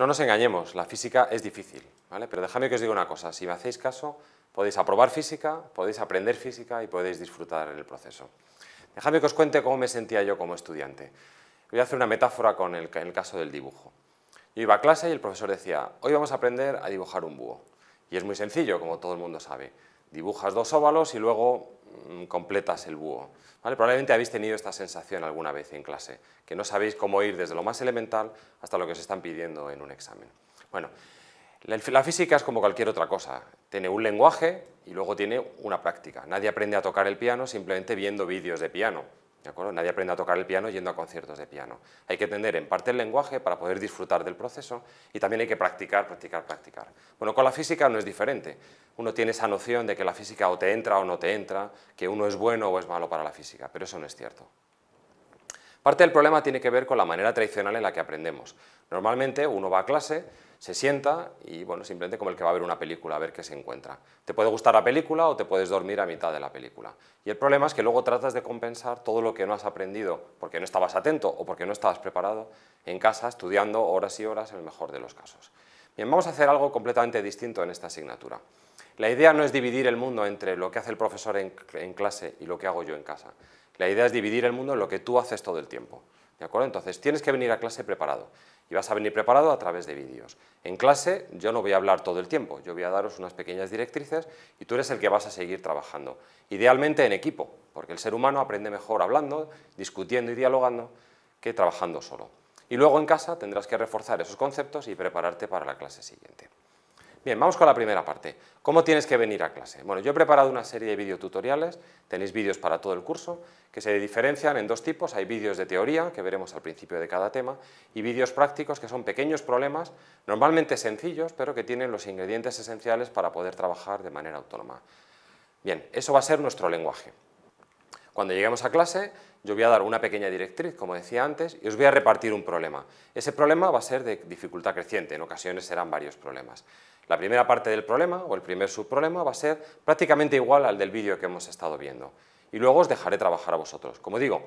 No nos engañemos, la física es difícil, ¿vale? Pero déjame que os diga una cosa, si me hacéis caso, podéis aprobar física, podéis aprender física y podéis disfrutar el proceso. Déjame que os cuente cómo me sentía yo como estudiante. Voy a hacer una metáfora con el caso del dibujo. Yo iba a clase y el profesor decía, hoy vamos a aprender a dibujar un búho. Y es muy sencillo, como todo el mundo sabe. Dibujas dos óvalos y luego Mm, completas el búho. Probablemente habéis tenido esta sensación alguna vez en clase, que no sabéis cómo ir desde lo más elemental hasta lo que os están pidiendo en un examen. Bueno, la física es como cualquier otra cosa, tiene un lenguaje y luego tiene una práctica. Nadie aprende a tocar el piano simplemente viendo vídeos de piano. Nadie aprende a tocar el piano yendo a conciertos de piano. Hay que entender en parte el lenguaje para poder disfrutar del proceso y también hay que practicar, practicar, practicar. Bueno, con la física no es diferente. Uno tiene esa noción de que la física o te entra o no te entra, que uno es bueno o es malo para la física, pero eso no es cierto. Parte del problema tiene que ver con la manera tradicional en la que aprendemos. Normalmente uno va a clase, se sienta y bueno, simplemente como el que va a ver una película, a ver qué se encuentra. Te puede gustar la película o te puedes dormir a mitad de la película. Y el problema es que luego tratas de compensar todo lo que no has aprendido porque no estabas atento o porque no estabas preparado en casa estudiando horas y horas en el mejor de los casos. Bien, vamos a hacer algo completamente distinto en esta asignatura. La idea no es dividir el mundo entre lo que hace el profesor en, en clase y lo que hago yo en casa. La idea es dividir el mundo en lo que tú haces todo el tiempo. ¿De acuerdo? Entonces, tienes que venir a clase preparado y vas a venir preparado a través de vídeos. En clase yo no voy a hablar todo el tiempo, yo voy a daros unas pequeñas directrices y tú eres el que vas a seguir trabajando. Idealmente en equipo, porque el ser humano aprende mejor hablando, discutiendo y dialogando que trabajando solo. Y luego en casa tendrás que reforzar esos conceptos y prepararte para la clase siguiente. Bien, vamos con la primera parte. ¿Cómo tienes que venir a clase? Bueno, yo he preparado una serie de videotutoriales, tenéis vídeos para todo el curso, que se diferencian en dos tipos. Hay vídeos de teoría, que veremos al principio de cada tema, y vídeos prácticos, que son pequeños problemas, normalmente sencillos, pero que tienen los ingredientes esenciales para poder trabajar de manera autónoma. Bien, eso va a ser nuestro lenguaje. Cuando lleguemos a clase, yo voy a dar una pequeña directriz, como decía antes, y os voy a repartir un problema. Ese problema va a ser de dificultad creciente, en ocasiones serán varios problemas. La primera parte del problema o el primer subproblema va a ser prácticamente igual al del vídeo que hemos estado viendo. Y luego os dejaré trabajar a vosotros. Como digo,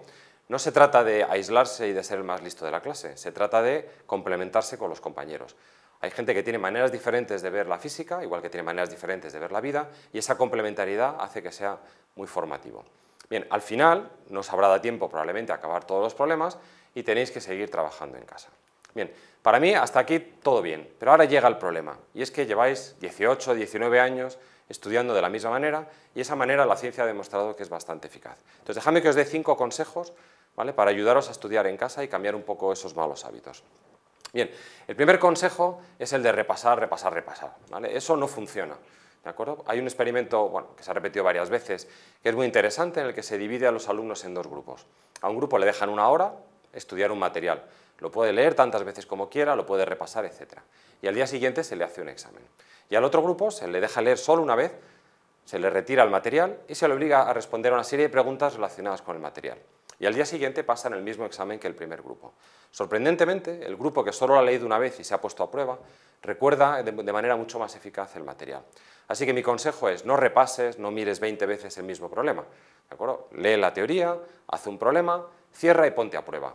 no se trata de aislarse y de ser el más listo de la clase, se trata de complementarse con los compañeros. Hay gente que tiene maneras diferentes de ver la física, igual que tiene maneras diferentes de ver la vida, y esa complementariedad hace que sea muy formativo. Bien, al final no os habrá dado tiempo probablemente a acabar todos los problemas y tenéis que seguir trabajando en casa. Bien, para mí hasta aquí todo bien, pero ahora llega el problema, y es que lleváis 18, 19 años estudiando de la misma manera, y esa manera la ciencia ha demostrado que es bastante eficaz. Entonces, déjame que os dé cinco consejos ¿vale? para ayudaros a estudiar en casa y cambiar un poco esos malos hábitos. Bien, el primer consejo es el de repasar, repasar, repasar. Eso no funciona. Hay un experimento que se ha repetido varias veces, que es muy interesante, en el que se divide a los alumnos en dos grupos. A un grupo le dejan una hora estudiar un material lo puede leer tantas veces como quiera, lo puede repasar, etc. Y al día siguiente se le hace un examen. Y al otro grupo se le deja leer solo una vez, se le retira el material y se le obliga a responder a una serie de preguntas relacionadas con el material. Y al día siguiente pasan el mismo examen que el primer grupo. Sorprendentemente, el grupo que solo ha leído una vez y se ha puesto a prueba, recuerda de manera mucho más eficaz el material. Así que mi consejo es, no repases, no mires 20 veces el mismo problema. ¿de acuerdo? Lee la teoría, haz un problema, cierra y ponte a prueba.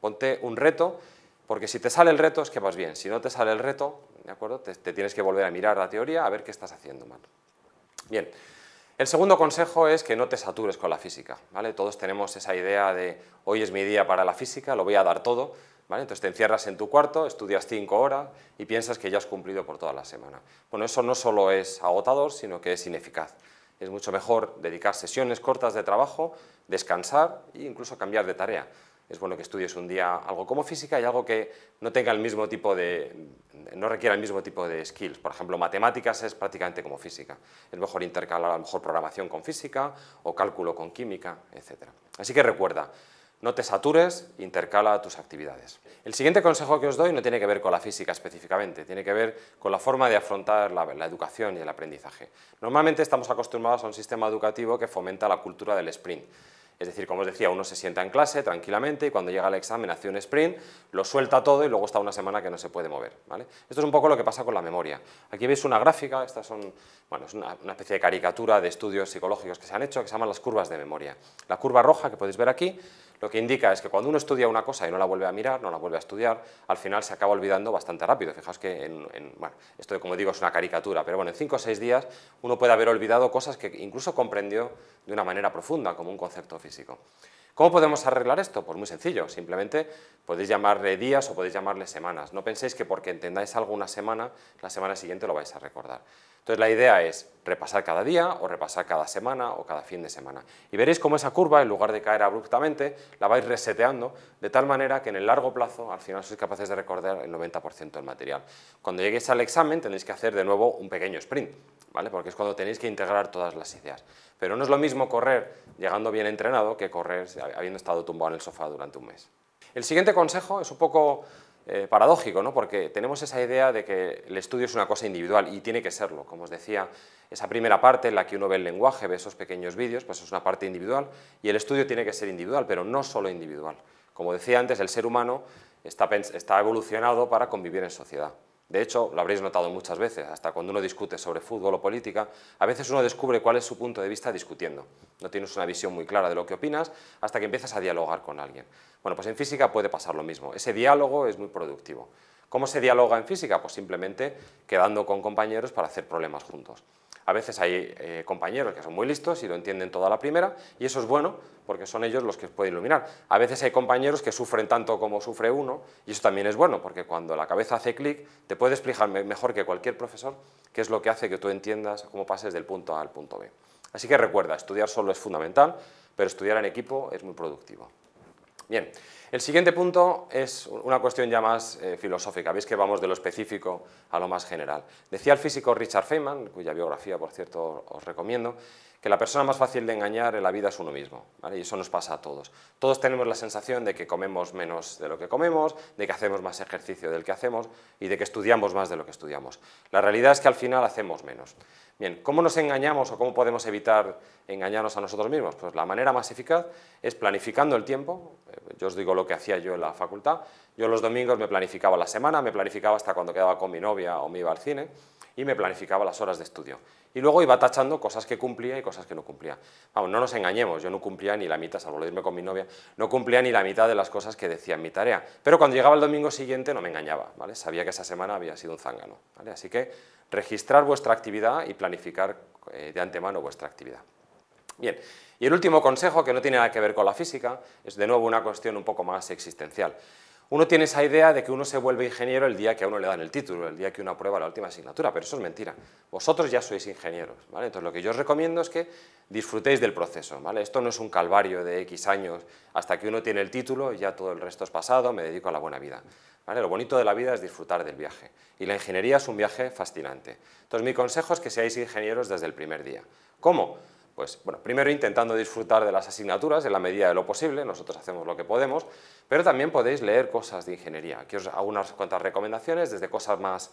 Ponte un reto, porque si te sale el reto es que vas bien, si no te sale el reto, ¿de acuerdo? Te, tienes que volver a mirar la teoría a ver qué estás haciendo mal. Bien, el segundo consejo es que no te satures con la física, Todos tenemos esa idea de hoy es mi día para la física, lo voy a dar todo, Entonces te encierras en tu cuarto, estudias cinco horas y piensas que ya has cumplido por toda la semana. Bueno, eso no solo es agotador, sino que es ineficaz. Es mucho mejor dedicar sesiones cortas de trabajo descansar e incluso cambiar de tarea. Es bueno que estudies un día algo como física y algo que no tenga el mismo tipo de, no requiera el mismo tipo de skills. Por ejemplo, matemáticas es prácticamente como física. Es mejor intercalar a lo mejor programación con física o cálculo con química, etc. Así que recuerda, no te satures, intercala tus actividades. El siguiente consejo que os doy no tiene que ver con la física específicamente, tiene que ver con la forma de afrontar la, educación y el aprendizaje. Normalmente estamos acostumbrados a un sistema educativo que fomenta la cultura del sprint. Es decir, como os decía, uno se sienta en clase tranquilamente y cuando llega al examen hace un sprint, lo suelta todo y luego está una semana que no se puede mover. Esto es un poco lo que pasa con la memoria. Aquí veis una gráfica, esta son, bueno, es una, una, especie de caricatura de estudios psicológicos que se han hecho que se llaman las curvas de memoria. La curva roja que podéis ver aquí lo que indica es que cuando uno estudia una cosa y no la vuelve a mirar, no la vuelve a estudiar, al final se acaba olvidando bastante rápido. Fijaos que, esto como digo es una caricatura, pero bueno, en cinco o seis días uno puede haber olvidado cosas que incluso comprendió de una manera profunda, como un concepto físico. ¿Cómo podemos arreglar esto? Pues muy sencillo, simplemente podéis llamarle días o podéis llamarle semanas. No penséis que porque entendáis algo una semana, la semana siguiente lo vais a recordar. Entonces la idea es repasar cada día o repasar cada semana o cada fin de semana. Y veréis cómo esa curva, en lugar de caer abruptamente, la vais reseteando de tal manera que en el largo plazo al final sois capaces de recordar el 90% del material. Cuando lleguéis al examen tenéis que hacer de nuevo un pequeño sprint, ¿vale? porque es cuando tenéis que integrar todas las ideas. Pero no es lo mismo correr llegando bien entrenado que correr habiendo estado tumbado en el sofá durante un mes. El siguiente consejo es un poco eh, paradójico, ¿no? porque tenemos esa idea de que el estudio es una cosa individual y tiene que serlo. Como os decía, esa primera parte en la que uno ve el lenguaje, ve esos pequeños vídeos, pues es una parte individual y el estudio tiene que ser individual, pero no solo individual. Como decía antes, el ser humano está evolucionado para convivir en sociedad. De hecho, lo habréis notado muchas veces, hasta cuando uno discute sobre fútbol o política, a veces uno descubre cuál es su punto de vista discutiendo. No tienes una visión muy clara de lo que opinas hasta que empiezas a dialogar con alguien. Bueno, pues en física puede pasar lo mismo. Ese diálogo es muy productivo. ¿Cómo se dialoga en física? Pues simplemente quedando con compañeros para hacer problemas juntos. A veces hay eh, compañeros que son muy listos y lo entienden toda la primera y eso es bueno porque son ellos los que pueden iluminar. A veces hay compañeros que sufren tanto como sufre uno y eso también es bueno porque cuando la cabeza hace clic te puede explicar mejor que cualquier profesor qué es lo que hace que tú entiendas cómo pases del punto A al punto B. Así que recuerda, estudiar solo es fundamental, pero estudiar en equipo es muy productivo. Bien, el siguiente punto es una cuestión ya más eh, filosófica, veis que vamos de lo específico a lo más general. Decía el físico Richard Feynman, cuya biografía por cierto os recomiendo, que la persona más fácil de engañar en la vida es uno mismo, ¿vale? y eso nos pasa a todos. Todos tenemos la sensación de que comemos menos de lo que comemos, de que hacemos más ejercicio del que hacemos y de que estudiamos más de lo que estudiamos. La realidad es que al final hacemos menos. Bien, ¿cómo nos engañamos o cómo podemos evitar engañarnos a nosotros mismos? Pues la manera más eficaz es planificando el tiempo. Eh, yo os digo lo que hacía yo en la facultad. Yo los domingos me planificaba la semana, me planificaba hasta cuando quedaba con mi novia o me iba al cine y me planificaba las horas de estudio y luego iba tachando cosas que cumplía y cosas que no cumplía. Vamos, no nos engañemos, yo no cumplía ni la mitad, salvo lo de irme con mi novia, no cumplía ni la mitad de las cosas que decía en mi tarea. Pero cuando llegaba el domingo siguiente no me engañaba, ¿vale? Sabía que esa semana había sido un zángano, Así que registrar vuestra actividad y planificar eh, de antemano vuestra actividad. Bien, y el último consejo, que no tiene nada que ver con la física, es de nuevo una cuestión un poco más existencial. Uno tiene esa idea de que uno se vuelve ingeniero el día que a uno le dan el título, el día que uno aprueba la última asignatura, pero eso es mentira. Vosotros ya sois ingenieros, ¿vale? Entonces lo que yo os recomiendo es que disfrutéis del proceso, ¿vale? Esto no es un calvario de X años hasta que uno tiene el título y ya todo el resto es pasado, me dedico a la buena vida. ¿Vale? Lo bonito de la vida es disfrutar del viaje y la ingeniería es un viaje fascinante. Entonces mi consejo es que seáis ingenieros desde el primer día. ¿Cómo? pues, primero intentando disfrutar de las asignaturas en la medida de lo posible, nosotros hacemos lo que podemos, pero también podéis leer cosas de ingeniería. Aquí os hago unas cuantas recomendaciones, desde cosas más,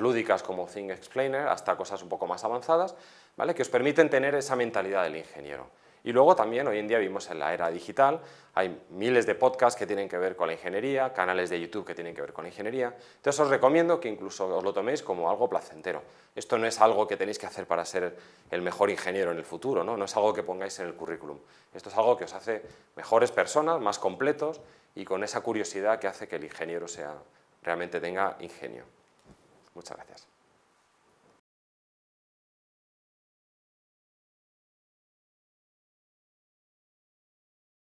lúdicas como Think Explainer hasta cosas un poco más avanzadas, ¿vale? que os permiten tener esa mentalidad del ingeniero. Y luego también hoy en día vimos en la era digital, hay miles de podcasts que tienen que ver con la ingeniería, canales de YouTube que tienen que ver con la ingeniería. Entonces os recomiendo que incluso os lo toméis como algo placentero. Esto no es algo que tenéis que hacer para ser el mejor ingeniero en el futuro, no, es algo que pongáis en el currículum. Esto es algo que os hace mejores personas, más completos y con esa curiosidad que hace que el ingeniero sea, realmente tenga ingenio. Muchas gracias.